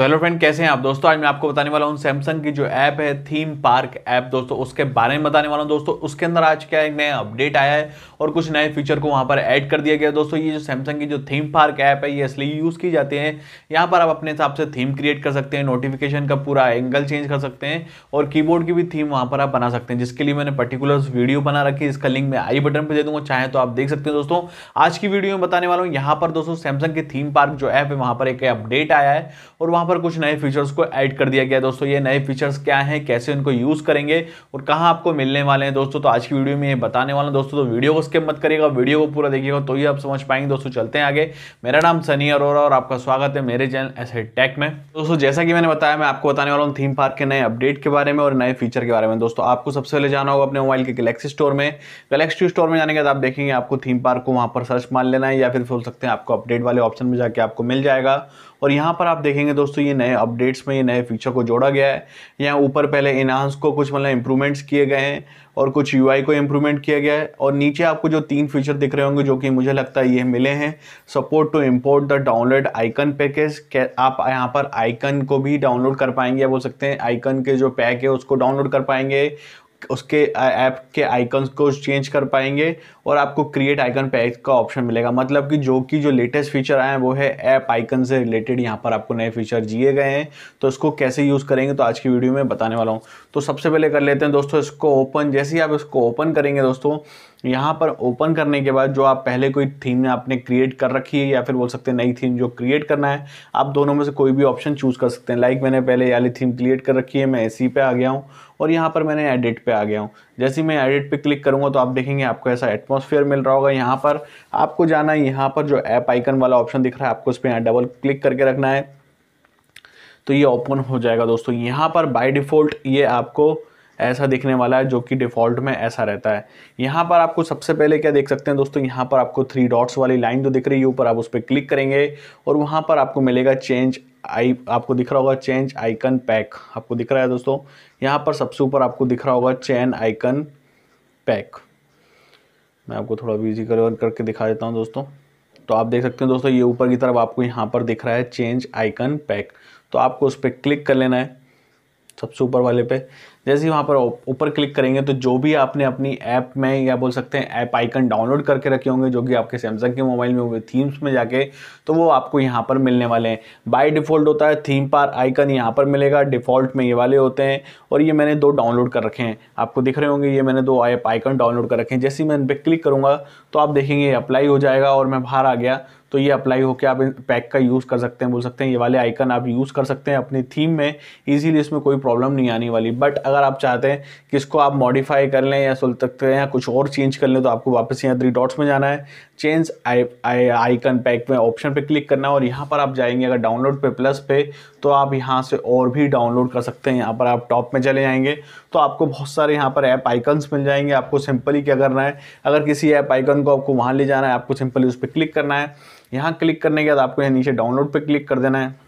तो hello friend कैसे हैं आप दोस्तों आज मैं आपको बताने वाला हूँ सैमसंग की जो ऐप है थीम पार्क ऐप दोस्तों उसके बारे में बताने वाला हूँ दोस्तों उसके अंदर आज क्या एक नया अपडेट आया है और कुछ नए फीचर को वहाँ पर ऐड कर दिया गया दोस्तों ये जो सैमसंग की जो थीम पार्क ऐप है ये इसलिए यूज़ की जाती है यहाँ पर आप अपने हिसाब से थीम क्रिएट कर सकते हैं नोटिफिकेशन का पूरा एंगल चेंज कर सकते हैं और की की भी थीम वहाँ पर आप बना सकते हैं जिसके लिए मैंने पर्टिकुलर वीडियो बना रखी है इसका लिंक मैं आई बटन पर दे दूँगा चाहे तो आप देख सकते हैं दोस्तों आज की वीडियो में बताने वाला हूँ यहाँ पर दोस्तों सैमसंग की थीम पार्क जो ऐप है वहाँ पर एक अपडेट आया है और वहाँ पर कुछ नए फीचर्स को ऐड कर दिया गया दोस्तों ये नए फीचर्स क्या हैं कैसे उनको यूज़ करेंगे और कहाँ आपको मिलने वाले हैं दोस्तों तो आज की वीडियो में ये बताने वाला दोस्तों तो वीडियो को स्किप मत करिएगा वीडियो को पूरा देखिएगा तो ही आप समझ पाएंगे दोस्तों चलते हैं आगे मेरा नाम सनी अरोरा और आपका स्वागत है मेरे चैनल एस टेक में दोस्तों जैसा कि मैंने बताया मैं आपको बताने वाला हूँ थीम पार्क के नए अपडेट के बारे में और नए फीचर के बारे में दोस्तों आपको सबसे पहले जाना होगा अपने मोबाइल के गलेक्सी स्टोर में गलेक्सी स्टोर में जाने के बाद आप देखेंगे आपको थीम पार्क को वहाँ पर सर्च मार लेना है या फिर बोल सकते हैं आपको अपडेट वाले ऑप्शन में जाके आपको मिल जाएगा और यहाँ पर आप देखेंगे दोस्तों ये नए अपडेट्स में ये नए फीचर को जोड़ा गया है यहाँ ऊपर पहले इनहांस को कुछ मतलब इंप्रूवमेंट्स किए गए हैं और कुछ यू को इम्प्रूवमेंट किया गया है और नीचे आपको जो तीन फीचर दिख रहे होंगे जो कि मुझे लगता है ये मिले हैं support to import the download icon package आप यहाँ पर आइकन को भी डाउनलोड कर पाएंगे बोल सकते हैं आइकन के जो पैक है उसको डाउनलोड कर पाएंगे उसके ऐप के आइकन्स को चेंज कर पाएंगे और आपको क्रिएट आइकन पैक का ऑप्शन मिलेगा मतलब कि जो कि जो लेटेस्ट फीचर आए हैं वो है ऐप आइकन से रिलेटेड यहाँ पर आपको नए फीचर दिए गए हैं तो इसको कैसे यूज़ करेंगे तो आज की वीडियो में बताने वाला हूँ तो सबसे पहले कर लेते हैं दोस्तों इसको ओपन जैसे ही आप इसको ओपन करेंगे दोस्तों यहाँ पर ओपन करने के बाद जो आप पहले कोई थीम आपने क्रिएट कर रखी है या फिर बोल सकते हैं नई थीम जो क्रिएट करना है आप दोनों में से कोई भी ऑप्शन चूज़ कर सकते हैं लाइक मैंने पहले वाली थीम क्रिएट कर रखी है मैं इसी पे आ गया हूँ और यहाँ पर मैंने एडिट पे आ गया हूँ जैसे मैं एडिट पे क्लिक करूँगा तो आप देखेंगे आपको ऐसा एटमोसफियर मिल रहा होगा यहाँ पर आपको जाना है यहाँ पर जो ऐप आइकन वाला ऑप्शन दिख रहा है आपको उस पर डबल क्लिक करके रखना है तो ये ओपन हो जाएगा दोस्तों यहाँ पर बाई डिफ़ॉल्ट ये आपको ऐसा दिखने वाला है जो कि डिफ़ॉल्ट में ऐसा रहता है यहाँ पर आपको सबसे पहले क्या देख सकते हैं दोस्तों यहाँ पर आपको थ्री डॉट्स वाली लाइन जो दिख रही है ऊपर आप उस पर क्लिक करेंगे और वहाँ पर आपको मिलेगा चेंज आई आपको दिख रहा होगा चेंज आइकन पैक आपको दिख रहा है दोस्तों यहाँ पर सबसे ऊपर आपको दिख रहा होगा चैन आइकन पैक मैं आपको थोड़ा बिजी कर करके दिखा देता हूँ दोस्तों तो आप देख सकते हैं दोस्तों ये ऊपर की तरफ आपको यहाँ पर दिख रहा है चेंज आइकन पैक तो आपको उस पर क्लिक कर लेना है सबसे ऊपर वाले पे जैसे ही वहाँ पर ऊपर क्लिक करेंगे तो जो भी आपने अपनी ऐप में या बोल सकते हैं ऐप आइकन डाउनलोड करके रखे होंगे जो कि आपके सैमसंग के मोबाइल में हुए थीम्स में जाके तो वो आपको यहाँ पर मिलने वाले हैं बाय डिफ़ॉल्ट होता है थीम पार आइकन यहाँ पर मिलेगा डिफ़ॉल्ट में ये वाले होते हैं और ये मैंने दो डाउनलोड कर रखे हैं आपको दिख रहे होंगे ये मैंने दो ऐप आइकन डाउनलोड कर रखे हैं जैसे ही मैं इन पर क्लिक करूँगा तो आप देखेंगे अप्लाई हो जाएगा और मैं बाहर आ गया तो ये अप्लाई होकर आप पैक का यूज़ कर सकते हैं बोल सकते हैं ये वाले आइकन आप यूज़ कर सकते हैं अपनी थीम में ईजिली इसमें कोई प्रॉब्लम नहीं आने वाली बट अगर आप चाहते हैं कि इसको आप मॉडिफाई कर लें या सुल सकते हैं या कुछ और चेंज कर लें तो आपको वापस यहाँ थ्री डॉट्स में जाना है चेंज आइकन पैक में ऑप्शन पर क्लिक करना और यहाँ पर आप जाएंगे अगर डाउनलोड पे प्लस पे तो आप यहाँ से और भी डाउनलोड कर सकते हैं यहाँ पर आप टॉप में चले जाएंगे तो आपको बहुत सारे यहाँ पर ऐप आइकन्स मिल जाएंगे आपको सिंपली क्या करना है अगर किसी ऐप आइकन को आपको वहाँ ले जाना है आपको सिंपली उस पर क्लिक करना है यहाँ क्लिक करने के बाद आपको यहाँ नीचे डाउनलोड पर क्लिक कर देना है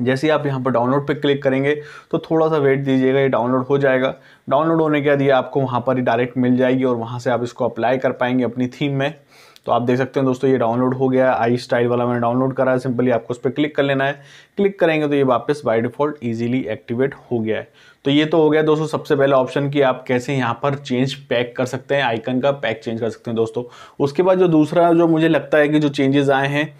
जैसे ही आप यहाँ पर डाउनलोड पर क्लिक करेंगे तो थोड़ा सा वेट दीजिएगा ये डाउनलोड हो जाएगा डाउनलोड होने के बाद ये आपको वहाँ पर ही डायरेक्ट मिल जाएगी और वहाँ से आप इसको अप्लाई कर पाएंगे अपनी थीम में तो आप देख सकते हैं दोस्तों ये डाउनलोड हो गया आई स्टाइल वाला मैंने डाउनलोड करा है सिंपली आपको उस पर क्लिक कर लेना है क्लिक करेंगे तो ये वापस बाय डिफ़ॉल्ट इजीली एक्टिवेट हो गया है तो ये तो हो गया दोस्तों सबसे पहले ऑप्शन कि आप कैसे यहाँ पर चेंज पैक कर सकते हैं आइकन का पैक चेंज कर सकते हैं दोस्तों उसके बाद जो दूसरा जो मुझे लगता है कि जो चेंजेस आए हैं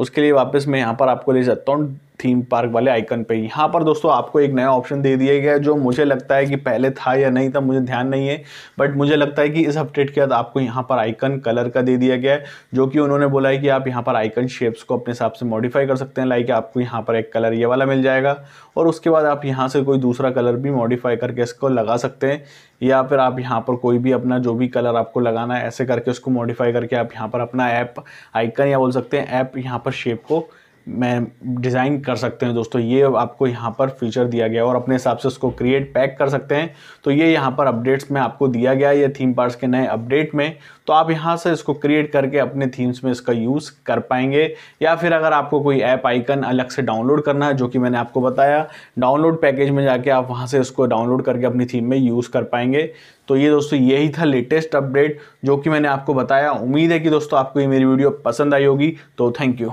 उसके लिए वापस मैं यहाँ पर आपको ले जाता हूँ थीम पार्क वाले आइकन पे यहाँ पर दोस्तों आपको एक नया ऑप्शन दे दिया गया है जो मुझे लगता है कि पहले था या नहीं था मुझे ध्यान नहीं है बट मुझे लगता है कि इस अपडेट के बाद आपको यहाँ पर आइकन कलर का दे दिया गया है जो कि उन्होंने बोला है कि आप यहाँ पर आइकन शेप्स को अपने हिसाब से मॉडिफाई कर सकते हैं लाइक आपको यहाँ पर एक कलर ये वाला मिल जाएगा और उसके बाद आप यहाँ से कोई दूसरा कलर भी मॉडिफाई करके इसको लगा सकते हैं या फिर आप यहाँ पर कोई भी अपना जो भी कलर आपको लगाना है ऐसे करके उसको मॉडिफाई करके आप यहाँ पर अपना ऐप आइकन या बोल सकते हैं ऐप यहाँ पर शेप को मैं डिज़ाइन कर सकते हैं दोस्तों ये आपको यहाँ पर फीचर दिया गया और अपने हिसाब से उसको क्रिएट पैक कर सकते हैं तो ये यहाँ पर अपडेट्स में आपको दिया गया ये थीम पार्ट्स के नए अपडेट में तो आप यहाँ से इसको क्रिएट करके अपने थीम्स में इसका यूज़ कर पाएंगे या फिर अगर आपको कोई ऐप आइकन अलग से डाउनलोड करना है जो कि मैंने आपको बताया डाउनलोड पैकेज में जाके आप वहाँ से इसको डाउनलोड करके अपनी थीम में यूज़ कर पाएंगे तो ये दोस्तों यही था लेटेस्ट अपडेट जो कि मैंने आपको बताया उम्मीद है कि दोस्तों आपको ये मेरी वीडियो पसंद आई होगी तो थैंक यू